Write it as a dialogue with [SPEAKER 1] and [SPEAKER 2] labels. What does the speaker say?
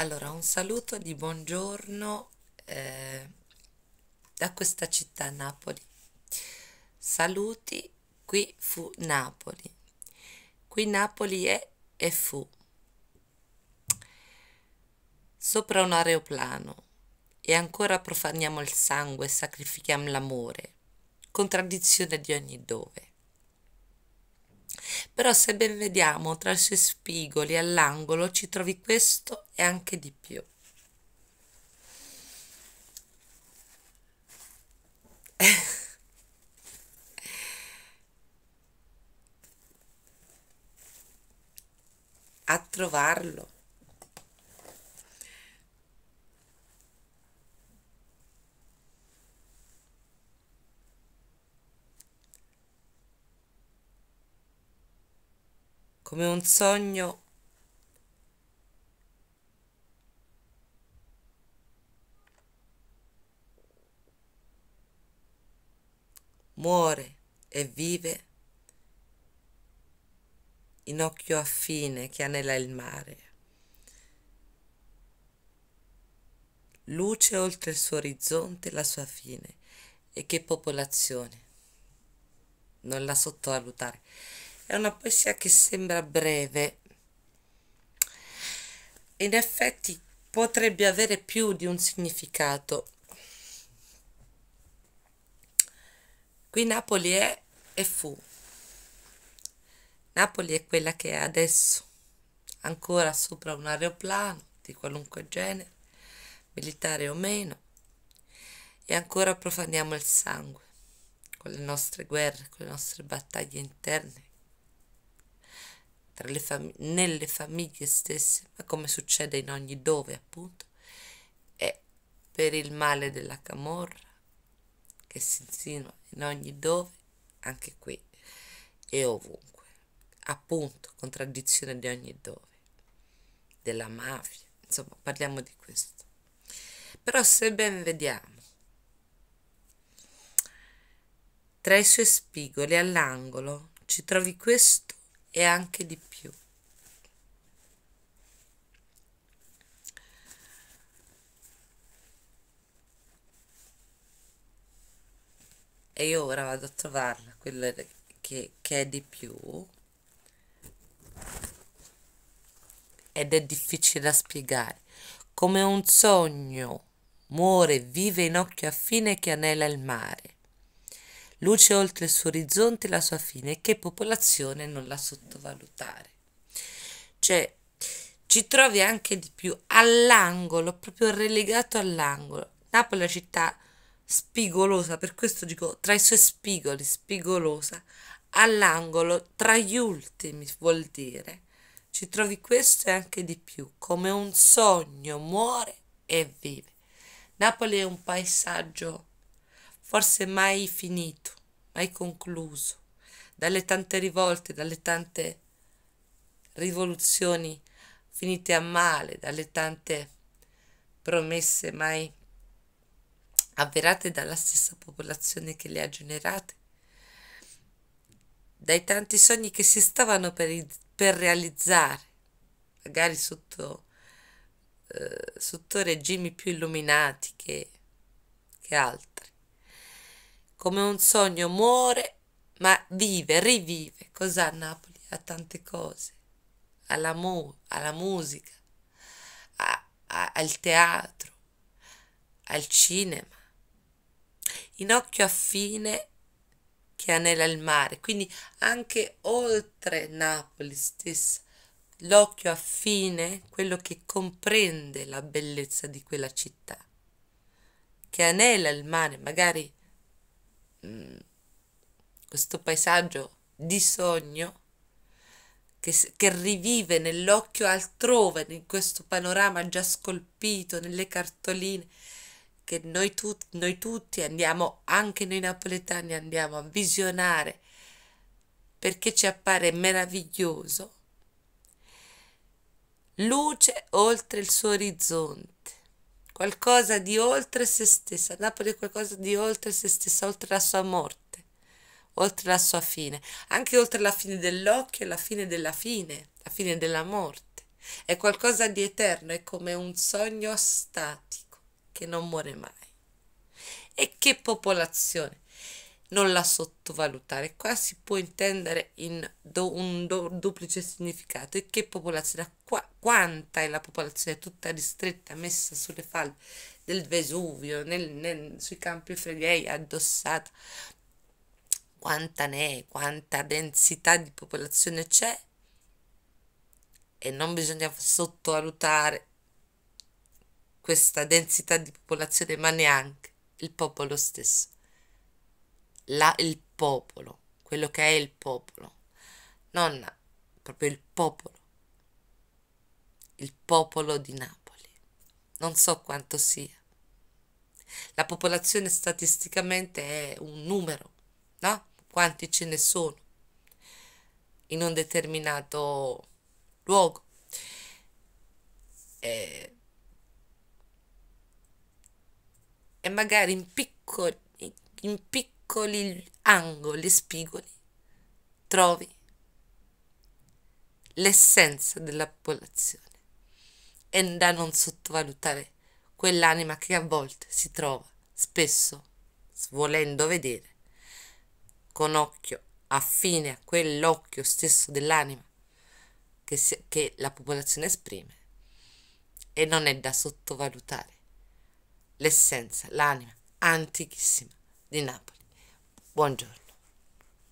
[SPEAKER 1] Allora, un saluto di buongiorno eh, da questa città Napoli. Saluti, qui fu Napoli. Qui Napoli è e fu. Sopra un aeroplano e ancora profaniamo il sangue e sacrifichiamo l'amore, contraddizione di ogni dove. Però se ben vediamo, tra i suoi spigoli all'angolo ci trovi questo e anche di più. a trovarlo. come un sogno muore e vive in occhio affine che anela il mare. Luce oltre il suo orizzonte la sua fine e che popolazione. Non la sottovalutare. È una poesia che sembra breve. In effetti potrebbe avere più di un significato. Qui Napoli è e fu. Napoli è quella che è adesso, ancora sopra un aeroplano di qualunque genere, militare o meno, e ancora profaniamo il sangue con le nostre guerre, con le nostre battaglie interne, fam- nelle famiglie stesse, ma come succede in ogni dove appunto, è per il male della camorra che si insinua in ogni dove, anche qui e ovunque, appunto, contraddizione di ogni dove, della mafia, insomma, parliamo di questo. Però se ben vediamo, tra i suoi spigoli all'angolo ci trovi questo e anche di più. E io ora vado a trovarla, quella che, che è di più. Ed è difficile da spiegare. Come un sogno, muore, vive in occhio affine che anela il mare luce oltre il suo orizzonte e la sua fine, che popolazione non la sottovalutare. Cioè, ci trovi anche di più all'angolo, proprio relegato all'angolo. Napoli è una città spigolosa, per questo dico tra i suoi spigoli, spigolosa, all'angolo, tra gli ultimi vuol dire. Ci trovi questo e anche di più, come un sogno muore e vive. Napoli è un paesaggio forse mai finito, mai concluso, dalle tante rivolte, dalle tante rivoluzioni finite a male, dalle tante promesse mai avverate dalla stessa popolazione che le ha generate, dai tanti sogni che si stavano per, per realizzare, magari sotto, eh, sotto regimi più illuminati che, che altri come un sogno muore, ma vive, rivive. Cos'ha Napoli? Ha tante cose. Alla, mu- alla musica, a- a- al teatro, al cinema. In occhio affine che anela il mare, quindi anche oltre Napoli stessa, l'occhio affine, quello che comprende la bellezza di quella città, che anela il mare, magari Mm, questo paesaggio di sogno che, che rivive nell'occhio altrove, in questo panorama già scolpito, nelle cartoline che noi, tu, noi tutti andiamo, anche noi napoletani andiamo a visionare perché ci appare meraviglioso. Luce oltre il suo orizzonte qualcosa di oltre se stessa. Napoli è qualcosa di oltre se stessa, oltre la sua morte, oltre la sua fine, anche oltre la fine dell'occhio e la fine della fine, la fine della morte. È qualcosa di eterno, è come un sogno statico che non muore mai. E che popolazione! non la sottovalutare. Qua si può intendere in do, un do, duplice significato. E che popolazione? Qua, quanta è la popolazione tutta ristretta, messa sulle falde del Vesuvio, nel, nel, sui campi freghei, addossata? Quanta ne è? Quanta densità di popolazione c'è? E non bisogna sottovalutare questa densità di popolazione, ma neanche il popolo stesso la, il popolo, quello che è il popolo, non proprio il popolo, il popolo di Napoli, non so quanto sia. La popolazione statisticamente è un numero, no? Quanti ce ne sono in un determinato luogo. E, e magari in piccoli, in piccoli piccoli angoli spigoli trovi l'essenza della popolazione e da non sottovalutare quell'anima che a volte si trova spesso volendo vedere con occhio affine a quell'occhio stesso dell'anima che, si, che la popolazione esprime e non è da sottovalutare l'essenza, l'anima antichissima di Napoli. Buongiorno.